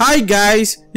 hi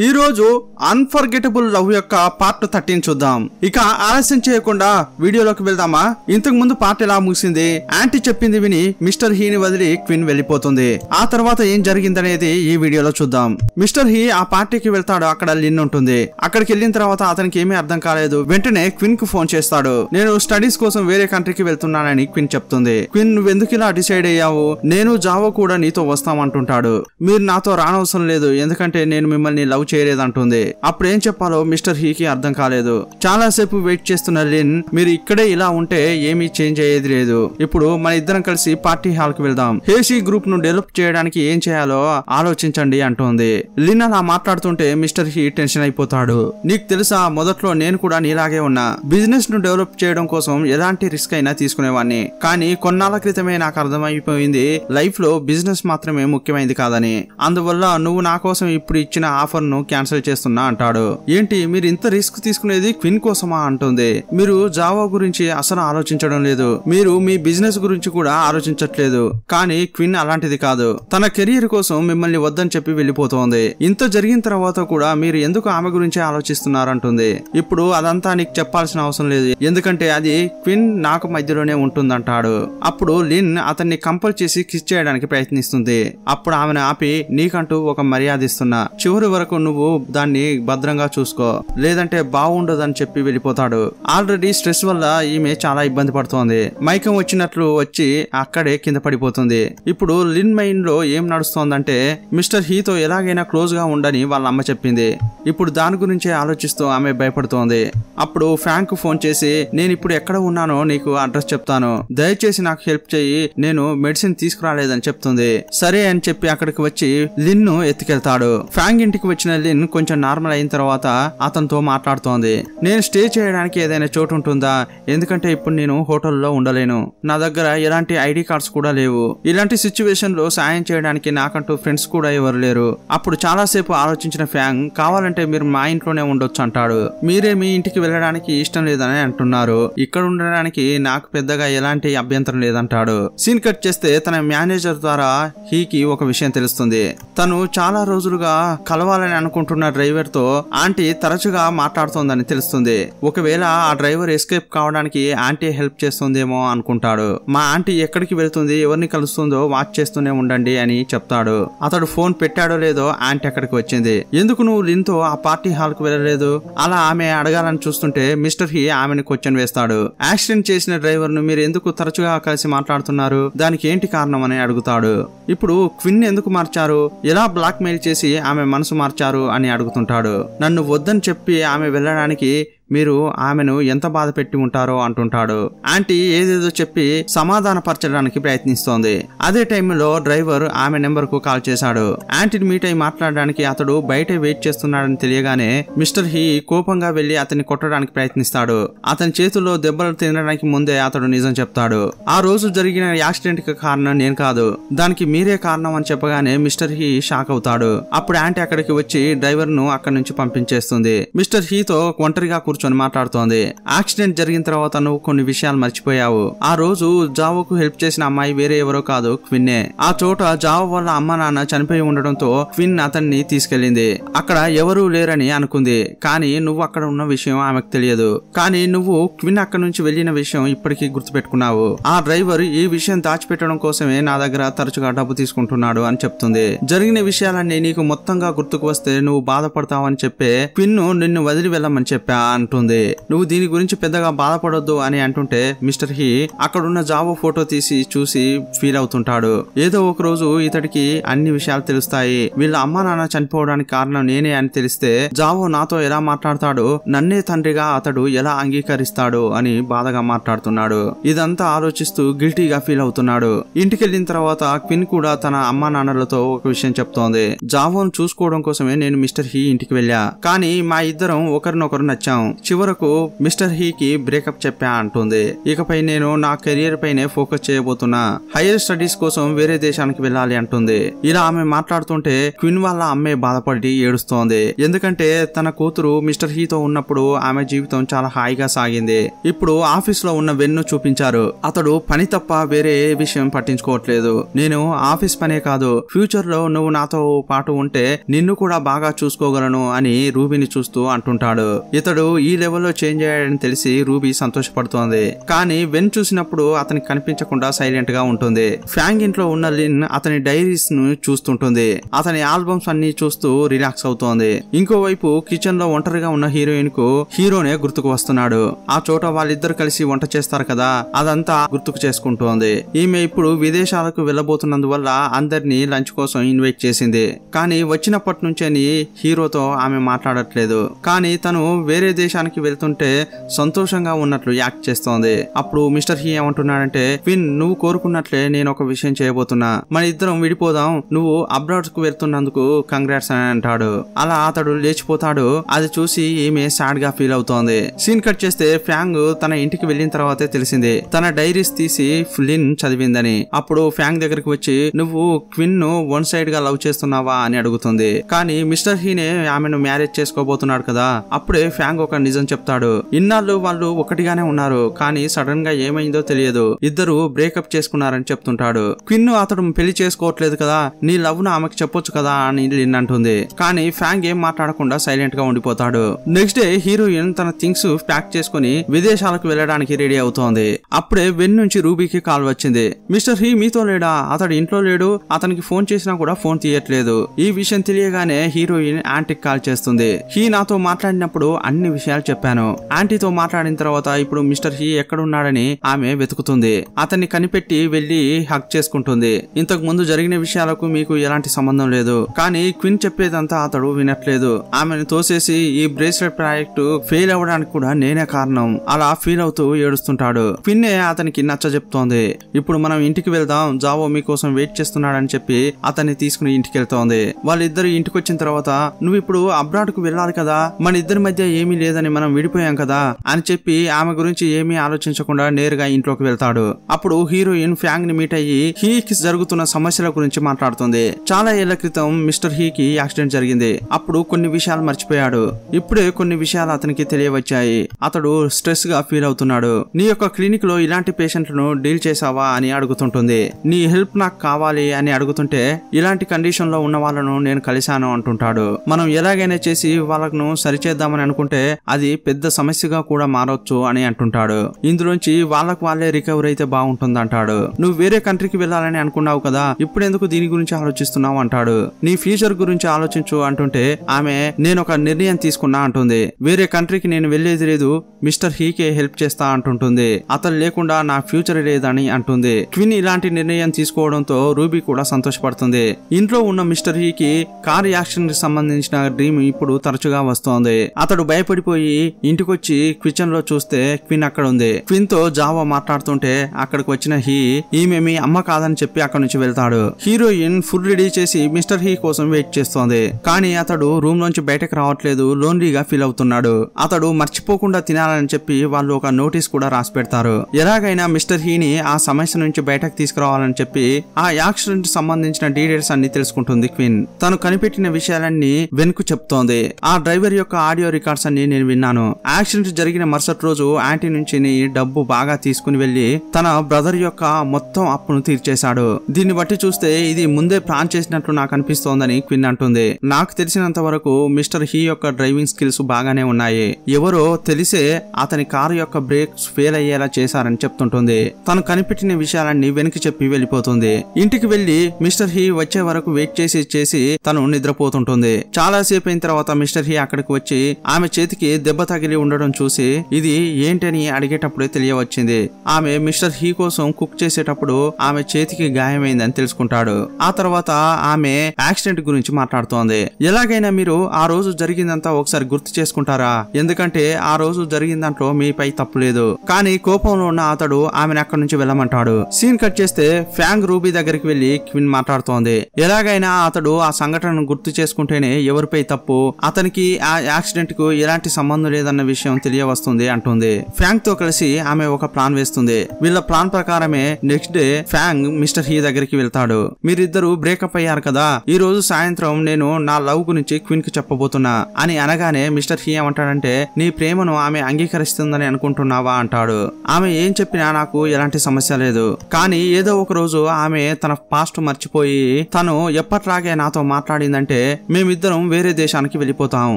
ఈ రోజు unforgettable love యొక్క పార్ట్ థర్టీన్ చూద్దాం ఇక ఆలస్యం చేయకుండా వీడియోలోకి వెళ్దామా ఇంతకు ముందు పార్ట్ ఎలా ముగిసింది యాంటీ చెప్పింది విని మిస్టర్ హీని వదిలి క్విన్ వెళ్ళిపోతుంది ఆ తర్వాత ఏం జరిగిందనేది ఈ వీడియోలో చూద్దాం మిస్టర్ హీ ఆ పార్టీకి వెళ్తాడు అక్కడ లిన్ ఉంటుంది అక్కడికి వెళ్ళిన తర్వాత అతనికి ఏమీ అర్థం కాలేదు వెంటనే క్విన్ కు ఫోన్ చేస్తాడు నేను స్టడీస్ కోసం వేరే కంట్రీకి వెళ్తున్నానని క్విన్ చెప్తుంది క్విన్ ఎందుకు ఇలా డిసైడ్ అయ్యావు నేను జావో కూడా నీతో వస్తామంటుంటాడు మీరు నాతో రానవసరం లేదు ఎందుకంటే ఎందుకంటే నేను మిమ్మల్ని లవ్ చేయలేదు అంటుంది అప్పుడు ఏం చెప్పాలో మిస్టర్ హీకి అర్థం కాలేదు చాలాసేపు వెయిట్ చేస్తున్న లిన్ మీరు ఇక్కడే ఇలా ఉంటే ఏమీ చేంజ్ అయ్యేది లేదు ఇప్పుడు మన ఇద్దరం కలిసి పార్టీ హాల్ కి వెళ్దాం హేసీ గ్రూప్ ను డెవలప్ చేయడానికి ఏం చేయాలో ఆలోచించండి అంటుంది లిన్ అలా మాట్లాడుతుంటే మిస్టర్ హీ టెన్షన్ అయిపోతాడు నీకు తెలుసా మొదట్లో నేను కూడా నీలాగే ఉన్నా బిజినెస్ ను డెవలప్ చేయడం కోసం ఎలాంటి రిస్క్ అయినా తీసుకునేవాడిని కానీ కొన్నాళ్ళ క్రితమే నాకు అర్థమైపోయింది లైఫ్ లో బిజినెస్ మాత్రమే ముఖ్యమైనది కాదని అందువల్ల నువ్వు నా కోసం ఇప్పుడు ఇచ్చిన ఆఫర్ ను క్యాన్సిల్ చేస్తున్నా అంటాడు ఏంటి మీరు ఇంత రిస్క్ తీసుకునేది క్విన్ కోసమా అంటుంది మీరు జావా గురించి అసలు ఆలోచించడం లేదు మీరు మీ బిజినెస్ గురించి కూడా ఆలోచించట్లేదు కానీ క్విన్ అలాంటిది కాదు తన కెరీర్ కోసం మిమ్మల్ని వద్దని చెప్పి వెళ్ళిపోతోంది ఇంత జరిగిన తర్వాత కూడా మీరు ఎందుకు ఆమె గురించి ఆలోచిస్తున్నారంటుంది ఇప్పుడు అదంతా నీకు చెప్పాల్సిన అవసరం లేదు ఎందుకంటే అది క్విన్ నాకు మధ్యలోనే ఉంటుందంటాడు అప్పుడు లిన్ అతన్ని కంపల్ చేసి కిస్ చేయడానికి ప్రయత్నిస్తుంది అప్పుడు ఆమెను ఆపి నీకంటూ ఒక మర్యాద ఇస్తున్నాను చేస్తున్నా చివరి వరకు నువ్వు దాన్ని భద్రంగా చూసుకో లేదంటే బాగుండదని చెప్పి వెళ్ళిపోతాడు ఆల్రెడీ స్ట్రెస్ వల్ల ఈమె చాలా ఇబ్బంది పడుతోంది మైకం వచ్చినట్లు వచ్చి అక్కడే కింద పడిపోతుంది ఇప్పుడు లిన్ మైన్ లో ఏం నడుస్తోందంటే మిస్టర్ హీతో ఎలాగైనా క్లోజ్ గా ఉండని వాళ్ళ అమ్మ చెప్పింది ఇప్పుడు దాని గురించే ఆలోచిస్తూ ఆమె భయపడుతోంది అప్పుడు ఫ్యాంక్ ఫోన్ చేసి నేను ఇప్పుడు ఎక్కడ ఉన్నానో నీకు అడ్రస్ చెప్తాను దయచేసి నాకు హెల్ప్ చేయి నేను మెడిసిన్ తీసుకురాలేదని చెప్తుంది సరే అని చెప్పి అక్కడికి వచ్చి లిన్ను ఎత్తుకెళ్తాడు ఫ్యాంగ్ ఇంటికి వచ్చిన లిన్ కొంచెం నార్మల్ అయిన తర్వాత అతనితో మాట్లాడుతోంది నేను స్టే చేయడానికి ఏదైనా చోటు ఉంటుందా ఎందుకంటే ఇప్పుడు నేను హోటల్లో ఉండలేను నా దగ్గర ఎలాంటి ఐడి కార్డ్స్ కూడా లేవు ఇలాంటి సిచ్యువేషన్ లో సాయం చేయడానికి నాకంటూ ఫ్రెండ్స్ కూడా ఎవరు లేరు అప్పుడు చాలాసేపు ఆలోచించిన ఫ్యాంగ్ కావాలంటే మీరు మా ఇంట్లోనే ఉండొచ్చు అంటాడు మీరే మీ ఇంటికి వెళ్ళడానికి ఇష్టం లేదని అంటున్నారు ఇక్కడ ఉండడానికి నాకు పెద్దగా ఎలాంటి అభ్యంతరం లేదంటాడు సీన్ కట్ చేస్తే తన మేనేజర్ ద్వారా హీకి ఒక విషయం తెలుస్తుంది తను చాలా రోజులు తరచుగా కలవాలని అనుకుంటున్న డ్రైవర్ తో ఆంటీ తరచుగా మాట్లాడుతోందని తెలుస్తుంది ఒకవేళ ఆ డ్రైవర్ ఎస్కేప్ కావడానికి ఆంటీ హెల్ప్ చేస్తుందేమో అనుకుంటాడు మా ఆంటీ ఎక్కడికి వెళ్తుంది ఎవరిని కలుస్తుందో వాచ్ చేస్తూనే ఉండండి అని చెప్తాడు అతడు ఫోన్ పెట్టాడో లేదో ఆంటీ అక్కడికి వచ్చింది ఎందుకు నువ్వు లిన్తో ఆ పార్టీ హాల్ కు వెళ్ళలేదు అలా ఆమె అడగాలని చూస్తుంటే మిస్టర్ హి ఆమెను క్వశ్చన్ వేస్తాడు యాక్సిడెంట్ చేసిన డ్రైవర్ ను మీరు ఎందుకు తరచుగా కలిసి మాట్లాడుతున్నారు దానికి ఏంటి కారణం అని అడుగుతాడు ఇప్పుడు క్విన్ ఎందుకు మార్చారు ఎలా బ్లాక్ మెయిల్ చేసి చేసి ఆమె మనసు మార్చారు అని అడుగుతుంటాడు నన్ను వద్దని చెప్పి ఆమె వెళ్ళడానికి మీరు ఆమెను ఎంత బాధ పెట్టి ఉంటారో అంటుంటాడు ఆంటీ ఏదేదో చెప్పి సమాధానపరచడానికి ప్రయత్నిస్తోంది అదే టైంలో డ్రైవర్ ఆమె నెంబర్ కు కాల్ చేశాడు ఆంటీని మీట్ అయి మాట్లాడడానికి అతడు బయట వెయిట్ చేస్తున్నాడని తెలియగానే మిస్టర్ హీ కోపంగా వెళ్లి అతన్ని కొట్టడానికి ప్రయత్నిస్తాడు అతని చేతుల్లో దెబ్బలు తినడానికి ముందే అతడు నిజం చెప్తాడు ఆ రోజు జరిగిన యాక్సిడెంట్ కి కారణం నేను కాదు దానికి మీరే కారణం అని చెప్పగానే మిస్టర్ హీ షాక్ అవుతాడు అప్పుడు ఆంటీ అక్కడికి వచ్చి డ్రైవర్ ను అక్కడి నుంచి పంపించేస్తుంది మిస్టర్ హీతో ఒంటరిగా కూర్చొని మాట్లాడుతోంది యాక్సిడెంట్ జరిగిన తర్వాత నువ్వు కొన్ని విషయాలు మర్చిపోయావు ఆ రోజు జావోకు హెల్ప్ చేసిన అమ్మాయి వేరే ఎవరో కాదు క్విన్నే ఆ చోట జావో వాళ్ళ అమ్మ నాన్న చనిపోయి ఉండడంతో క్విన్ అతన్ని తీసుకెళ్లింది అక్కడ ఎవరూ లేరని అనుకుంది కానీ నువ్వు అక్కడ ఉన్న విషయం ఆమెకు తెలియదు కానీ నువ్వు క్విన్ అక్కడ నుంచి వెళ్లిన విషయం ఇప్పటికీ గుర్తుపెట్టుకున్నావు ఆ డ్రైవర్ ఈ విషయం దాచిపెట్టడం కోసమే నా దగ్గర తరచుగా డబ్బు తీసుకుంటున్నాడు అని చెప్తుంది జరిగిన విషయాలన్నీ నీకు మొత్తంగా గుర్తుకు వస్తే నువ్వు బాధపడతావని చెప్పే క్విన్ను నిన్ను వదిలి వెళ్ళమని చెప్పా అంట ఉంటుంది నువ్వు దీని గురించి పెద్దగా బాధపడొద్దు అని అంటుంటే మిస్టర్ హీ అక్కడున్న జావో ఫోటో తీసి చూసి ఫీల్ అవుతుంటాడు ఏదో ఒక రోజు ఇతడికి అన్ని విషయాలు తెలుస్తాయి వీళ్ళ అమ్మా నాన్న చనిపోవడానికి కారణం నేనే అని తెలిస్తే జావో నాతో ఎలా మాట్లాడతాడు నన్నే తండ్రిగా అతడు ఎలా అంగీకరిస్తాడు అని బాధగా మాట్లాడుతున్నాడు ఇదంతా ఆలోచిస్తూ గిల్టీగా ఫీల్ అవుతున్నాడు ఇంటికి వెళ్ళిన తర్వాత క్విన్ కూడా తన అమ్మా నాన్నలతో ఒక విషయం చెప్తోంది జావోను చూసుకోవడం కోసమే నేను మిస్టర్ హీ ఇంటికి వెళ్ళా కానీ మా ఇద్దరం ఒకరినొకరు నచ్చాం చివరకు మిస్టర్ హీ కి బ్రేకప్ చెప్పా అంటుంది ఇకపై నేను నా కెరియర్ పైనే ఫోకస్ చేయబోతున్నా హైయర్ స్టడీస్ కోసం వేరే దేశానికి వెళ్ళాలి అంటుంది ఇలా ఆమె మాట్లాడుతుంటే క్విన్ వాళ్ళ అమ్మే బాధపడి ఏడుస్తోంది ఎందుకంటే తన కూతురు మిస్టర్ హీతో ఉన్నప్పుడు ఆమె జీవితం చాలా హాయిగా సాగింది ఇప్పుడు ఆఫీస్ లో ఉన్న వెన్ను చూపించారు అతడు పని తప్ప వేరే ఏ విషయం పట్టించుకోవట్లేదు నేను ఆఫీస్ పనే కాదు ఫ్యూచర్ లో నువ్వు నాతో పాటు ఉంటే నిన్ను కూడా బాగా చూసుకోగలను అని రూబిని చూస్తూ అంటుంటాడు ఇతడు ఈ లెవెల్లో చేంజ్ అయ్యాడని తెలిసి రూబీ సంతోషపడుతోంది కానీ వెన్ చూసినప్పుడు అతనికి కనిపించకుండా సైలెంట్ గా ఉంటుంది ఫ్యాంగ్ ఇంట్లో ఉన్న లిన్ అతని డైరీస్ ను చూస్తుంటుంది అతని ఆల్బమ్స్ అన్ని చూస్తూ రిలాక్స్ అవుతోంది ఇంకోవైపు కిచెన్ లో ఒంటరిగా ఉన్న హీరోయిన్ కు హీరోనే గుర్తుకు వస్తున్నాడు ఆ చోట వాళ్ళిద్దరు కలిసి వంట చేస్తారు కదా అదంతా గుర్తుకు చేసుకుంటోంది ఈమె ఇప్పుడు విదేశాలకు వెళ్లబోతున్నందువల్ల అందరినీ లంచ్ కోసం ఇన్వైట్ చేసింది కానీ వచ్చినప్పటి నుంచేని హీరోతో ఆమె మాట్లాడట్లేదు కానీ తను వేరే దేశ ప్రదేశానికి వెళ్తుంటే సంతోషంగా ఉన్నట్లు యాక్ట్ చేస్తోంది అప్పుడు మిస్టర్ హీ ఏమంటున్నాడంటే విన్ నువ్వు కోరుకున్నట్లే నేను ఒక విషయం చేయబోతున్నా మన ఇద్దరం విడిపోదాం నువ్వు అబ్రాడ్స్ కు వెళ్తున్నందుకు కంగ్రాట్స్ అని అంటాడు అలా అతడు లేచిపోతాడు అది చూసి ఈమె సాడ్ గా ఫీల్ అవుతోంది సీన్ కట్ చేస్తే ఫ్యాంగ్ తన ఇంటికి వెళ్ళిన తర్వాతే తెలిసింది తన డైరీస్ తీసి ఫ్లిన్ చదివిందని అప్పుడు ఫ్యాంగ్ దగ్గరికి వచ్చి నువ్వు క్విన్ ను వన్ సైడ్ గా లవ్ చేస్తున్నావా అని అడుగుతుంది కానీ మిస్టర్ హీనే ఆమెను మ్యారేజ్ చేసుకోబోతున్నాడు కదా అప్పుడే ఫ్యాంగ్ ఒక నిజం చెప్తాడు ఇన్నాళ్ళు వాళ్ళు ఒకటిగానే ఉన్నారు కానీ సడన్ గా ఏమైందో తెలియదు ఇద్దరు బ్రేకప్ చేసుకున్నారని చెప్తుంటాడు క్విన్ను అతడు పెళ్లి చేసుకోవట్లేదు కదా నీ లవ్ ను ఆమెకు చెప్పొచ్చు కదా అని లిన్ అంటుంది కానీ ఫ్యాంగ్ ఏం మాట్లాడకుండా సైలెంట్ గా ఉండిపోతాడు నెక్స్ట్ డే హీరోయిన్ తన థింగ్స్ ప్యాక్ చేసుకుని విదేశాలకు వెళ్ళడానికి రెడీ అవుతోంది అప్పుడే వెన్ నుంచి రూబీకి కాల్ వచ్చింది మిస్టర్ హీ మీతో లేడా అతడు ఇంట్లో లేడు అతనికి ఫోన్ చేసినా కూడా ఫోన్ తీయట్లేదు ఈ విషయం తెలియగానే హీరోయిన్ యాంటిక్ కాల్ చేస్తుంది హీ నాతో మాట్లాడినప్పుడు అన్ని విషయాలు విషయాలు చెప్పాను ఆంటీతో మాట్లాడిన తర్వాత ఇప్పుడు మిస్టర్ హీ ఎక్కడున్నాడని ఆమె వెతుకుతుంది అతన్ని కనిపెట్టి వెళ్లి హక్ చేసుకుంటుంది ఇంతకు ముందు జరిగిన విషయాలకు మీకు ఎలాంటి సంబంధం లేదు కానీ క్విన్ చెప్పేదంతా అతడు వినట్లేదు ఆమెను తోసేసి ఈ బ్రేస్లెట్ ప్రాజెక్టు ఫెయిల్ అవ్వడానికి కూడా నేనే కారణం అలా ఫీల్ అవుతూ ఏడుస్తుంటాడు క్విన్నే అతనికి నచ్చ చెప్తోంది ఇప్పుడు మనం ఇంటికి వెళ్దాం జావో మీకోసం వెయిట్ చేస్తున్నాడని చెప్పి అతన్ని తీసుకుని ఇంటికి వెళ్తోంది వాళ్ళిద్దరు ఇంటికి వచ్చిన తర్వాత నువ్వు ఇప్పుడు అబ్రాడ్ కు వెళ్ళాలి కదా మన ఇద్దరి మధ్య ఏమీ లేదు లేదని మనం విడిపోయాం కదా అని చెప్పి ఆమె గురించి ఏమీ ఆలోచించకుండా నేరుగా ఇంట్లోకి వెళ్తాడు అప్పుడు హీరోయిన్ ఫ్యాంగ్ ని మీట్ అయ్యి హీకి జరుగుతున్న సమస్యల గురించి మాట్లాడుతుంది చాలా ఏళ్ల క్రితం మిస్టర్ హీకి యాక్సిడెంట్ జరిగింది అప్పుడు కొన్ని విషయాలు మర్చిపోయాడు ఇప్పుడే కొన్ని విషయాలు అతనికి తెలియవచ్చాయి అతడు స్ట్రెస్ గా ఫీల్ అవుతున్నాడు నీ యొక్క క్లినిక్ లో ఇలాంటి పేషెంట్లను డీల్ చేసావా అని అడుగుతుంటుంది నీ హెల్ప్ నాకు కావాలి అని అడుగుతుంటే ఇలాంటి కండిషన్ లో ఉన్న వాళ్ళను నేను కలిశాను అంటుంటాడు మనం ఎలాగైనా చేసి వాళ్ళను సరిచేద్దామని అనుకుంటే అది పెద్ద సమస్యగా కూడా మారొచ్చు అని అంటుంటాడు ఇందులోంచి వాళ్ళకు వాళ్ళే రికవరీ అయితే బాగుంటుంది అంటాడు నువ్వు వేరే కంట్రీకి వెళ్ళాలని అనుకున్నావు కదా ఇప్పుడు ఎందుకు దీని గురించి ఆలోచిస్తున్నావు అంటాడు నీ ఫ్యూచర్ గురించి ఆలోచించు అంటుంటే ఆమె నేను ఒక నిర్ణయం తీసుకున్నా అంటుంది వేరే కంట్రీకి నేను వెళ్లేది లేదు మిస్టర్ హీకే హెల్ప్ చేస్తా అంటుంటుంది అతను లేకుండా నా ఫ్యూచర్ లేదని అంటుంది క్విన్ ఇలాంటి నిర్ణయం తీసుకోవడంతో రూబీ కూడా సంతోషపడుతుంది ఇంట్లో ఉన్న మిస్టర్ హీకి కార్ యాక్షన్ కి సంబంధించిన డ్రీమ్ ఇప్పుడు తరచుగా వస్తోంది అతడు భయపడిపోయి అయిపోయి ఇంటికొచ్చి కిచెన్ లో చూస్తే క్విన్ అక్కడ ఉంది క్విన్ తో జావా మాట్లాడుతుంటే అక్కడికి వచ్చిన హీ ఈమె మీ అమ్మ కాదని చెప్పి అక్కడ నుంచి వెళ్తాడు హీరోయిన్ ఫుడ్ రెడీ చేసి మిస్టర్ హీ కోసం వెయిట్ చేస్తోంది కానీ అతడు రూమ్ లోంచి బయటకు రావట్లేదు లోన్లీగా ఫీల్ అవుతున్నాడు అతడు మర్చిపోకుండా తినాలని చెప్పి వాళ్ళు ఒక నోటీస్ కూడా రాసి పెడతారు ఎలాగైనా మిస్టర్ హీని ఆ సమస్య నుంచి బయటకు తీసుకురావాలని చెప్పి ఆ యాక్సిడెంట్ సంబంధించిన డీటెయిల్స్ అన్ని తెలుసుకుంటుంది క్విన్ తను కనిపెట్టిన విషయాలన్నీ వెనుక చెప్తోంది ఆ డ్రైవర్ యొక్క ఆడియో రికార్డ్స్ అన్ని నేను విన్నాను యాక్సిడెంట్ జరిగిన మరుసటి రోజు ఆంటీ నుంచి డబ్బు బాగా తీసుకుని వెళ్లి తన బ్రదర్ యొక్క మొత్తం అప్పును తీర్చేశాడు దీన్ని బట్టి చూస్తే ఇది ముందే ప్లాన్ చేసినట్లు నాకు అనిపిస్తోందని క్విన్ అంటుంది నాకు తెలిసినంత వరకు మిస్టర్ హీ యొక్క డ్రైవింగ్ స్కిల్స్ బాగానే ఉన్నాయి ఎవరో తెలిసే అతని కారు యొక్క బ్రేక్స్ ఫెయిల్ అయ్యేలా చేశారని చెప్తుంటుంది తను కనిపెట్టిన విషయాలన్నీ వెనక్కి చెప్పి వెళ్ళిపోతుంది ఇంటికి వెళ్లి మిస్టర్ హీ వచ్చే వరకు వెయిట్ చేసి చేసి తను నిద్రపోతుంటుంది చాలా సేపు అయిన తర్వాత మిస్టర్ హీ అక్కడికి వచ్చి ఆమె చేతికి దెబ్బ తగిలి ఉండడం చూసి ఇది ఏంటని అడిగేటప్పుడే తెలియవచ్చింది ఆమె మిస్టర్ హీ కోసం కుక్ చేసేటప్పుడు ఆమె చేతికి గాయమైందని తెలుసుకుంటాడు ఆ తర్వాత ఆమె యాక్సిడెంట్ గురించి మాట్లాడుతోంది ఎలాగైనా మీరు ఆ రోజు జరిగిందంతా ఒకసారి గుర్తు చేసుకుంటారా ఎందుకంటే ఆ రోజు జరిగిన దాంట్లో మీపై తప్పులేదు కానీ కోపంలో ఉన్న అతడు ఆమెను అక్కడి నుంచి వెళ్ళమంటాడు సీన్ కట్ చేస్తే ఫ్యాంగ్ రూబీ దగ్గరికి వెళ్లి క్విన్ మాట్లాడుతోంది ఎలాగైనా అతడు ఆ సంఘటనను గుర్తు చేసుకుంటేనే ఎవరిపై తప్పు అతనికి ఆ యాక్సిడెంట్ కు ఎలాంటి సంబంధం లేదన్న విషయం తెలియవస్తుంది అంటుంది ఫ్యాంగ్ తో కలిసి ఆమె ఒక ప్లాన్ వేస్తుంది వీళ్ళ ప్లాన్ ప్రకారమే next day Fang mister He దగ్గరికి వెళ్తాడు మీరిద్దరు బ్రేకప్ అయ్యారు కదా ఈ రోజు సాయంత్రం నేను నా లవ్ గురించి క్వీన్ కి చెప్పబోతున్నా అని అనగానే మిస్టర్ హీ ఏమంటాడంటే నీ ప్రేమను ఆమె అంగీకరిస్తుందని అనుకుంటున్నావా అంటాడు ఆమె ఏం చెప్పినా నాకు ఎలాంటి సమస్య లేదు కానీ ఏదో ఒక రోజు ఆమె తన పాస్ట్ మర్చిపోయి తను ఎప్పట్లాగే నాతో మాట్లాడిందంటే మేమిద్దరం వేరే దేశానికి వెళ్ళిపోతాం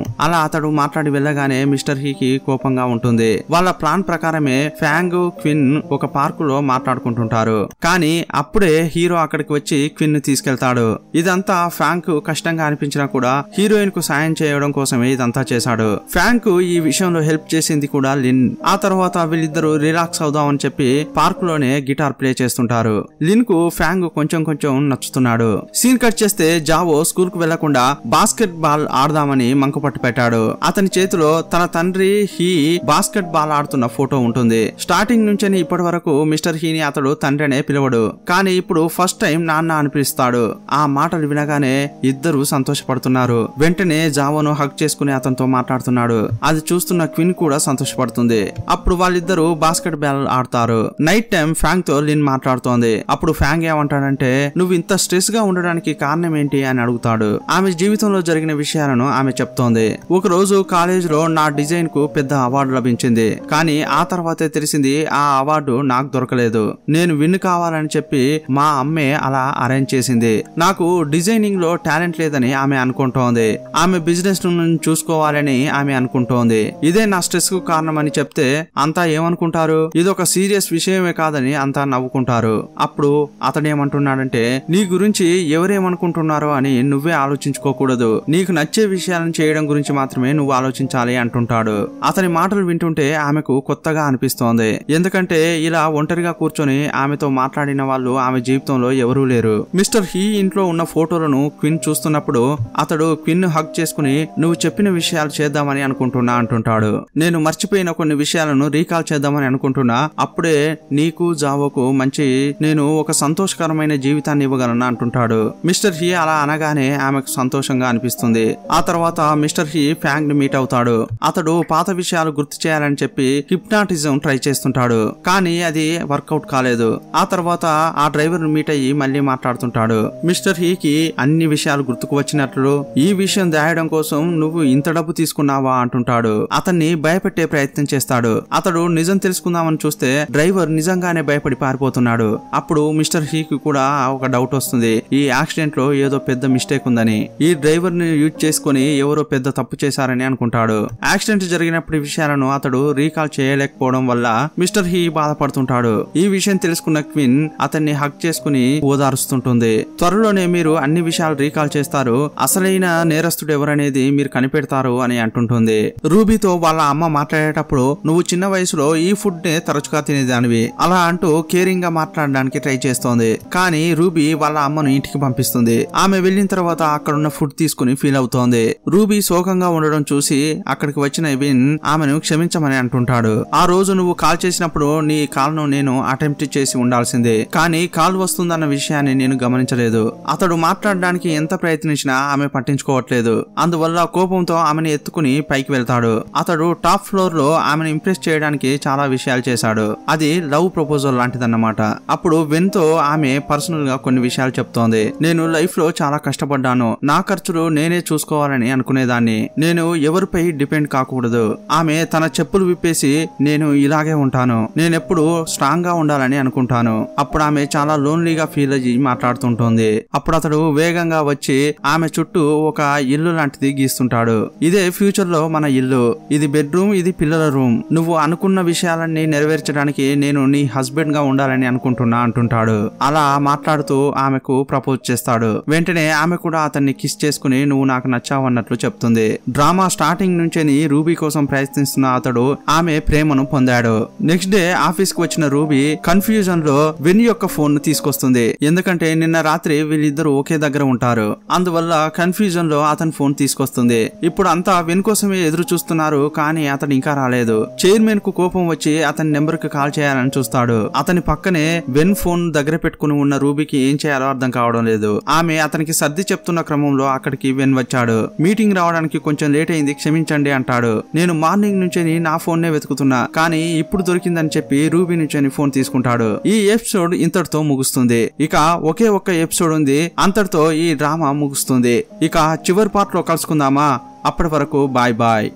అలా అతడు మాట్లాడి వెళ్ళగానే చూడగానే మిస్టర్ హీకి కోపంగా ఉంటుంది వాళ్ళ ప్లాన్ ప్రకారమే ఫ్యాంగ్ క్విన్ ఒక పార్కు లో మాట్లాడుకుంటుంటారు కానీ అప్పుడే హీరో అక్కడికి వచ్చి క్విన్ తీసుకెళ్తాడు ఇదంతా ఫ్యాంక్ కష్టంగా అనిపించినా కూడా హీరోయిన్ కు సాయం చేయడం కోసమే ఇదంతా చేశాడు ఫ్యాంక్ ఈ విషయంలో హెల్ప్ చేసింది కూడా లిన్ ఆ తర్వాత వీళ్ళిద్దరూ రిలాక్స్ అవుదాం అని చెప్పి పార్క్ లోనే గిటార్ ప్లే చేస్తుంటారు లిన్ కు ఫ్యాంగ్ కొంచెం కొంచెం నచ్చుతున్నాడు సీన్ కట్ చేస్తే జావో స్కూల్ కు వెళ్లకుండా బాస్కెట్ బాల్ ఆడదామని మంకు పట్టు పెట్టాడు అతని చేతిలో తన తండ్రి హీ బాస్కెట్ బాల్ ఆడుతున్న ఫోటో ఉంటుంది స్టార్టింగ్ నుంచే ఇప్పటి వరకు మిస్టర్ హీని అతడు తండ్రి అనే పిలవడు కానీ ఇప్పుడు ఫస్ట్ టైం నాన్న అనిపిస్తాడు ఆ మాటలు వినగానే ఇద్దరు సంతోషపడుతున్నారు వెంటనే జావోను హక్ చేసుకుని అతనితో మాట్లాడుతున్నాడు అది చూస్తున్న క్విన్ కూడా సంతోషపడుతుంది అప్పుడు వాళ్ళిద్దరూ బాస్కెట్ బాల్ ఆడతారు నైట్ టైం ఫ్యాంగ్ తో లిన్ మాట్లాడుతోంది అప్పుడు ఫ్యాంగ్ ఏమంటాడంటే నువ్వు ఇంత స్ట్రెస్ గా ఉండడానికి కారణం ఏంటి అని అడుగుతాడు ఆమె జీవితంలో జరిగిన విషయాలను ఆమె చెప్తోంది ఒక రోజు కాలేజ్ లో నా డిజైన్ కు పెద్ద అవార్డు లభించింది కానీ ఆ తర్వాతే తెలిసింది ఆ అవార్డు నాకు దొరకలేదు నేను విన్ కావాలని చెప్పి మా అమ్మే అలా అరేంజ్ చేసింది నాకు డిజైనింగ్ లో టాలెంట్ లేదని ఆమె అనుకుంటోంది ఆమె బిజినెస్ చూసుకోవాలని ఆమె అనుకుంటోంది ఇదే నా స్ట్రెస్ కు కారణమని చెప్తే అంతా ఏమనుకుంటారు ఇదొక సీరియస్ విషయమే కాదని అంతా నవ్వుకుంటారు అప్పుడు అతడేమంటున్నాడంటే నీ గురించి ఎవరేమనుకుంటున్నారో అని నువ్వే ఆలోచించుకోకూడదు నీకు నచ్చే విషయాలను చేయడం గురించి మాత్రమే నువ్వు ఆలోచించాలి అంటుంటాడు అతని మాటలు వింటుంటే ఆమెకు కొత్తగా అనిపిస్తోంది ఎందుకంటే ఇలా ఒంటరిగా కూర్చొని ఆమెతో మాట్లాడిన వాళ్ళు ఆమె జీవితంలో ఎవరూ లేరు మిస్టర్ హీ ఇంట్లో ఉన్న ఫోటోలను క్విన్ చూస్తున్నప్పుడు అతడు క్విన్ హగ్ చేసుకుని నువ్వు చెప్పిన విషయాలు చేద్దామని అనుకుంటున్నా అంటుంటాడు నేను మర్చిపోయిన కొన్ని విషయాలను రీకాల్ చేద్దామని అనుకుంటున్నా అప్పుడే నీకు జావోకు మంచి నేను ఒక సంతోషకరమైన జీవితాన్ని ఇవ్వగలను అంటుంటాడు మిస్టర్ హీ అలా అనగానే ఆమెకు సంతోషంగా అనిపిస్తుంది ఆ తర్వాత మిస్టర్ హీ ఫ్యాంగ్ ని మీట్ అవుతాడు అతడు పాత విషయాలు గుర్తు చేయాలని చెప్పి హిప్నాటిజం ట్రై చేస్తుంటాడు కానీ అది వర్కౌట్ కాలేదు ఆ తర్వాత ఆ డ్రైవర్ మీట్ అయ్యి మళ్ళీ మాట్లాడుతుంటాడు మిస్టర్ హీకి అన్ని విషయాలు గుర్తుకు వచ్చినట్లు ఈ విషయం దాయడం కోసం నువ్వు ఇంత డబ్బు తీసుకున్నావా అంటుంటాడు అతన్ని భయపెట్టే ప్రయత్నం చేస్తాడు అతడు నిజం తెలుసుకుందామని చూస్తే డ్రైవర్ నిజంగానే భయపడి పారిపోతున్నాడు అప్పుడు మిస్టర్ హీకి కూడా ఒక డౌట్ వస్తుంది ఈ యాక్సిడెంట్ లో ఏదో పెద్ద మిస్టేక్ ఉందని ఈ డ్రైవర్ ని యూజ్ చేసుకుని ఎవరో పెద్ద తప్పు చేశారని అనుకుంటాడు యాక్సిడెంట్ జరిగినప్పుడు ఈ విషయాలను అతడు రీకాల్ చేయలేకపోవడం వల్ల మిస్టర్ హీ బాధపడుతుంటాడు ఈ విషయం తెలుసుకున్న క్విన్ అతన్ని హక్ చేసుకుని ఓదారుస్తుంటుంది త్వరలోనే మీరు అన్ని విషయాలు రీకాల్ చేస్తారు అసలైన నేరస్తుడు ఎవరనేది మీరు కనిపెడతారు అని అంటుంటుంది రూబీతో వాళ్ళ అమ్మ మాట్లాడేటప్పుడు నువ్వు చిన్న వయసులో ఈ ఫుడ్ నే తరచుగా తినేదానివి అలా అంటూ కేరింగ్ గా మాట్లాడడానికి ట్రై చేస్తోంది కానీ రూబీ వాళ్ళ అమ్మను ఇంటికి పంపిస్తుంది ఆమె వెళ్ళిన తర్వాత అక్కడున్న ఫుడ్ తీసుకుని ఫీల్ అవుతోంది రూబీ శోకంగా ఉండడం చూసి అక్కడ అక్కడికి వచ్చిన విన్ ఆమెను క్షమించమని అంటుంటాడు ఆ రోజు నువ్వు కాల్ చేసినప్పుడు నీ కాల్ను నేను అటెంప్ట్ చేసి ఉండాల్సిందే కానీ కాల్ వస్తుందన్న విషయాన్ని నేను గమనించలేదు అతడు మాట్లాడడానికి ఎంత ప్రయత్నించినా ఆమె పట్టించుకోవట్లేదు అందువల్ల కోపంతో ఆమెను ఎత్తుకుని పైకి వెళ్తాడు అతడు టాప్ ఫ్లోర్ లో ఆమెను ఇంప్రెస్ చేయడానికి చాలా విషయాలు చేశాడు అది లవ్ ప్రపోజల్ లాంటిదన్నమాట అప్పుడు వెన్ తో ఆమె పర్సనల్ గా కొన్ని విషయాలు చెప్తోంది నేను లైఫ్ లో చాలా కష్టపడ్డాను నా ఖర్చులు నేనే చూసుకోవాలని అనుకునేదాన్ని నేను ఎవరిపై డిపెండ్ ఇన్సిడెంట్ కాకూడదు ఆమె తన చెప్పులు విప్పేసి నేను ఇలాగే ఉంటాను నేనెప్పుడు స్ట్రాంగ్ గా ఉండాలని అనుకుంటాను అప్పుడు ఆమె చాలా లోన్లీగా ఫీల్ అయ్యి మాట్లాడుతుంటుంది అప్పుడు అతడు వేగంగా వచ్చి ఆమె చుట్టూ ఒక ఇల్లు లాంటిది గీస్తుంటాడు ఇదే ఫ్యూచర్ లో మన ఇల్లు ఇది బెడ్రూమ్ ఇది పిల్లల రూమ్ నువ్వు అనుకున్న విషయాలన్నీ నెరవేర్చడానికి నేను నీ హస్బెండ్ గా ఉండాలని అనుకుంటున్నా అంటుంటాడు అలా మాట్లాడుతూ ఆమెకు ప్రపోజ్ చేస్తాడు వెంటనే ఆమె కూడా అతన్ని కిస్ చేసుకుని నువ్వు నాకు నచ్చావన్నట్లు చెప్తుంది డ్రామా స్టార్టింగ్ నుంచే క్షమించని రూబీ కోసం ప్రయత్నిస్తున్న అతడు ఆమె ప్రేమను పొందాడు నెక్స్ట్ డే ఆఫీస్ కు వచ్చిన రూబీ కన్ఫ్యూజన్ లో విన్ యొక్క ఫోన్ ను తీసుకొస్తుంది ఎందుకంటే నిన్న రాత్రి వీళ్ళిద్దరు ఒకే దగ్గర ఉంటారు అందువల్ల కన్ఫ్యూజన్ లో అతని ఫోన్ తీసుకొస్తుంది ఇప్పుడు అంతా విన్ కోసమే ఎదురు చూస్తున్నారు కానీ అతను ఇంకా రాలేదు చైర్మన్ కు కోపం వచ్చి అతని నెంబర్ కు కాల్ చేయాలని చూస్తాడు అతని పక్కనే వెన్ ఫోన్ దగ్గర పెట్టుకుని ఉన్న రూబీకి ఏం చేయాలో అర్థం కావడం లేదు ఆమె అతనికి సర్ది చెప్తున్న క్రమంలో అక్కడికి వెన్ వచ్చాడు మీటింగ్ రావడానికి కొంచెం లేట్ అయింది క్షమించండి చేయండి అంటాడు నేను మార్నింగ్ నుంచి నా ఫోన్ నే వెతుకుతున్నా కానీ ఇప్పుడు దొరికిందని చెప్పి రూబీ నుంచి ఫోన్ తీసుకుంటాడు ఈ ఎపిసోడ్ ఇంతటితో ముగుస్తుంది ఇక ఒకే ఒక్క ఎపిసోడ్ ఉంది అంతటితో ఈ డ్రామా ముగుస్తుంది ఇక చివరి పార్ట్ లో కలుసుకుందామా అప్పటి వరకు బాయ్ బాయ్